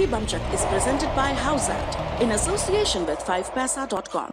Rocky Bamchak is presented by Housat in association with 5paisa.com.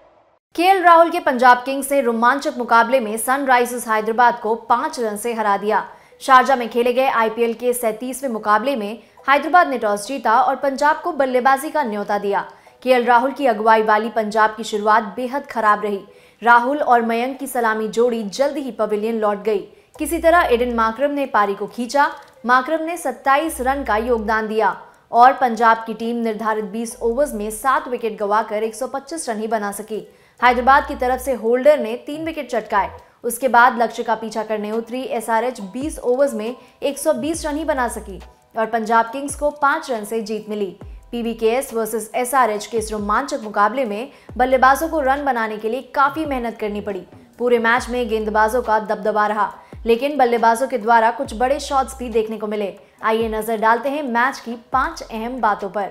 KL Rahul के Punjab Kings ने रोमांचक मुकाबले में सनराइजर्स हैदराबाद को पांच रन से हरा दिया शारजा में खेले गए आईपीएल के सैंतीसवें मुकाबले में हैदराबाद ने टॉस जीता और पंजाब को बल्लेबाजी का न्योता दिया केएल राहुल की अगुवाई वाली पंजाब की शुरुआत बेहद खराब रही राहुल और मयंक की सलामी जोड़ी जल्द ही पवेलियन लौट गई किसी तरह एडन माकरम ने पारी को खींचा माकरम ने 27 रन का योगदान दिया और पंजाब की टीम निर्धारित 20 ओवर्स में सात विकेट गवाकर 125 रन ही बना सकी हैदराबाद की तरफ से होल्डर ने तीन विकेट चटकाए उसके बाद लक्ष्य का पीछा करने उतरी एसआरएच 20 ओवर्स में 120 रन ही बना सकी और पंजाब किंग्स को पांच रन से जीत मिली पीबीकेएस वर्सेस एसआरएच के इस रोमांचक मुकाबले में बल्लेबाजों को रन बनाने के लिए काफ़ी मेहनत करनी पड़ी पूरे मैच में गेंदबाजों का दबदबा रहा लेकिन बल्लेबाजों के द्वारा कुछ बड़े शॉट्स भी देखने को मिले आइए नजर डालते हैं मैच की पांच अहम बातों पर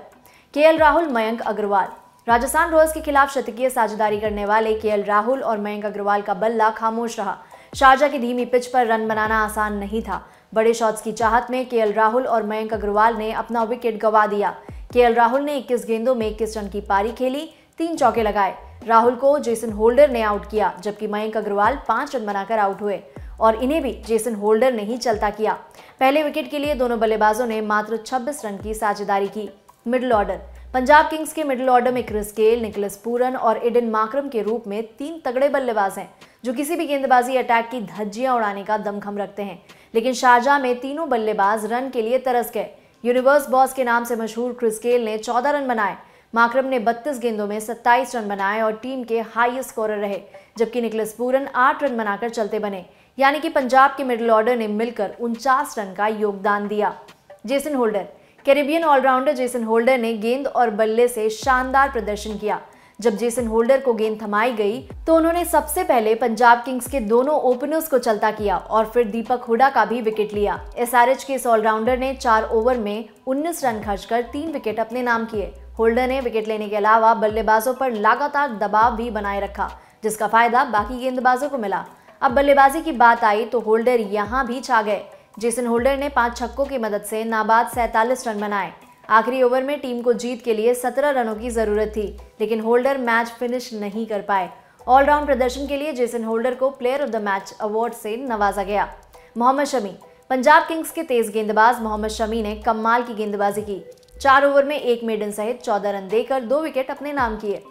के राहुल मयंक अग्रवाल राजस्थान रॉयल्स के खिलाफ शतकीय साझेदारी करने वाले के राहुल और मयंक अग्रवाल का बल्ला खामोश रहा शारजा की धीमी पिच पर रन बनाना आसान नहीं था बड़े शॉट्स की चाहत में के राहुल और मयंक अग्रवाल ने अपना विकेट गंवा दिया के राहुल ने 21 गेंदों में इक्कीस रन की पारी खेली तीन चौके लगाए राहुल को जेसन होल्डर ने आउट किया जबकि मयंक अग्रवाल पांच रन बनाकर आउट हुए और इन्हें भी जेसन होल्डर ने ही चलता किया पहले विकेट के लिए दोनों बल्लेबाजों ने मात्र 26 रन की साझेदारी की मिडिल ऑर्डर पंजाब किंग्स के मिडिल ऑर्डर में क्रिस गेल निकलस पूरन और एडन माक्रम के रूप में तीन तगड़े बल्लेबाज हैं जो किसी भी गेंदबाजी अटैक की धज्जियां उड़ाने का दमखम रखते हैं लेकिन शारजा में तीनों बल्लेबाज रन के लिए तरस गए यूनिवर्स बॉस के नाम से मशहूर क्रिस गेल ने 14 रन बनाए माक्रम ने 32 गेंदों में 27 रन बनाए और टीम के हाईएस्ट स्कोरर रहे जबकि निकलस पूरन 8 रन बनाकर चलते बने यानी कि पंजाब के मिडिल ऑर्डर ने मिलकर उनचास रन का योगदान दिया Jason Holder Caribbean allrounder Jason Holder ने गेंद और बल्ले से शानदार प्रदर्शन किया जब जेसन होल्डर को गेंद थमाई गई तो उन्होंने सबसे पहले पंजाब किंग्स के दोनों ओपनर्स को चलता किया और फिर दीपक हुडा का भी विकेट लिया एसआरएच के इस ऑलराउंडर ने चार ओवर में उन्नीस रन खर्च कर तीन विकेट अपने नाम किए होल्डर ने विकेट लेने के अलावा बल्लेबाजों पर लगातार दबाव भी बनाए रखा जिसका फायदा बाकी गेंदबाजों को मिला अब बल्लेबाजी की बात आई तो होल्डर यहां भी छा गए जेसन होल्डर ने पांच छक्कों की मदद से नाबाद सैंतालीस रन बनाए आखिरी ओवर में टीम को जीत के लिए सत्रह रनों की जरूरत थी लेकिन होल्डर मैच फिनिश नहीं कर पाए ऑलराउंड प्रदर्शन के लिए जेसन होल्डर को player of the match award से नवाजा गया मोहम्मद शमी पंजाब किंग्स के तेज गेंदबाज मोहम्मद शमी ने कमाल की गेंदबाजी की चार ओवर में एक मेडन सहित चौदह रन देकर दो विकेट अपने नाम किए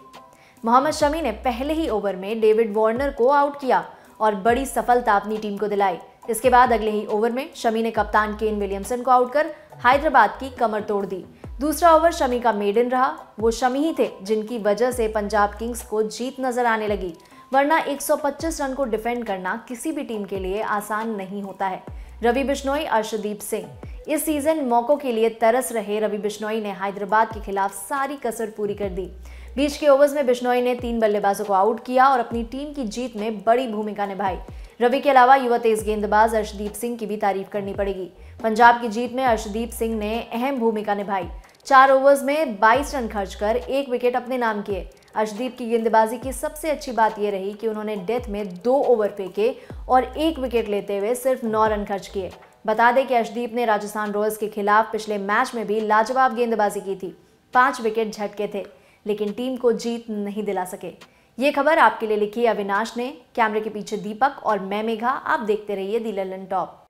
मोहम्मद शमी ने पहले ही ओवर में डेविड वार्नर को आउट किया और बड़ी सफलता अपनी टीम को दिलाई इसके बाद अगले ही ओवर में शमी ने कप्तान केन विलियमसन को आउट कर हैदराबाद की कमर तोड़ दी दूसरा ओवर शमी का मेडन रहा वो शमी ही थे जिनकी वजह से पंजाब किंग्स को जीत नजर आने लगी वरना 125 रन को डिफेंड करना किसी भी टीम के लिए आसान नहीं होता है रवि बिश्नोई अर्शदीप सिंह इस सीजन मौकों के लिए तरस रहे रवि बिश्नोई ने हैदराबाद के खिलाफ सारी कसर पूरी कर दी बीच के ओवर्स में बिश्नोई ने तीन बल्लेबाजों को आउट किया और अपनी टीम की जीत में बड़ी भूमिका निभाई रवि के अलावा युवा तेज गेंदबाज अर्शदीप सिंह की भी तारीफ करनी पड़ेगी पंजाब की जीत में अर्शदीप सिंह ने अहम भूमिका निभाई चार ओवर्स में 22 रन खर्च कर एक विकेट अपने नाम किए अर्शदीप की गेंदबाजी की सबसे अच्छी बात यह रही कि उन्होंने डेथ में दो ओवर फेंके और एक विकेट लेते हुए सिर्फ नौ रन खर्च किए बता दें कि अर्शदीप ने राजस्थान रॉयल्स के खिलाफ पिछले मैच में भी लाजवाब गेंदबाजी की थी पांच विकेट झटके थे लेकिन टीम को जीत नहीं दिला सके ये खबर आपके लिए लिखी अविनाश ने कैमरे के पीछे दीपक और मैं मेघा आप देखते रहिए दी ललन टॉप